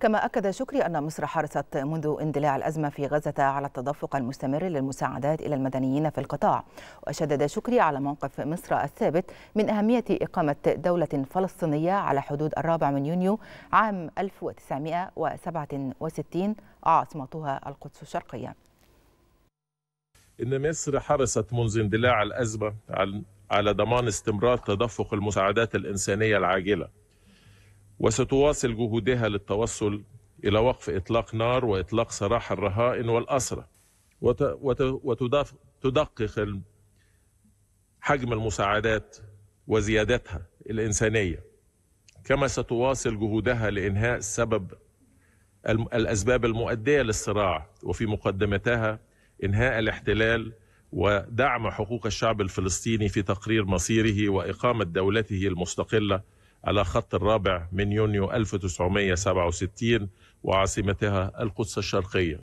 كما أكد شكري أن مصر حرصت منذ اندلاع الأزمة في غزة على التدفق المستمر للمساعدات إلى المدنيين في القطاع وشدد شكري على موقف مصر الثابت من أهمية إقامة دولة فلسطينية على حدود الرابع من يونيو عام 1967 عاصمتها القدس الشرقية إن مصر حرصت منذ اندلاع الأزمة على ضمان استمرار تدفق المساعدات الإنسانية العاجلة وستواصل جهودها للتوصل إلى وقف إطلاق نار وإطلاق سراح الرهائن والأسرة وتدقق حجم المساعدات وزيادتها الإنسانية كما ستواصل جهودها لإنهاء سبب الأسباب المؤدية للصراع وفي مقدمتها إنهاء الاحتلال ودعم حقوق الشعب الفلسطيني في تقرير مصيره وإقامة دولته المستقلة على خط الرابع من يونيو 1967 وعاصمتها القدس الشرقية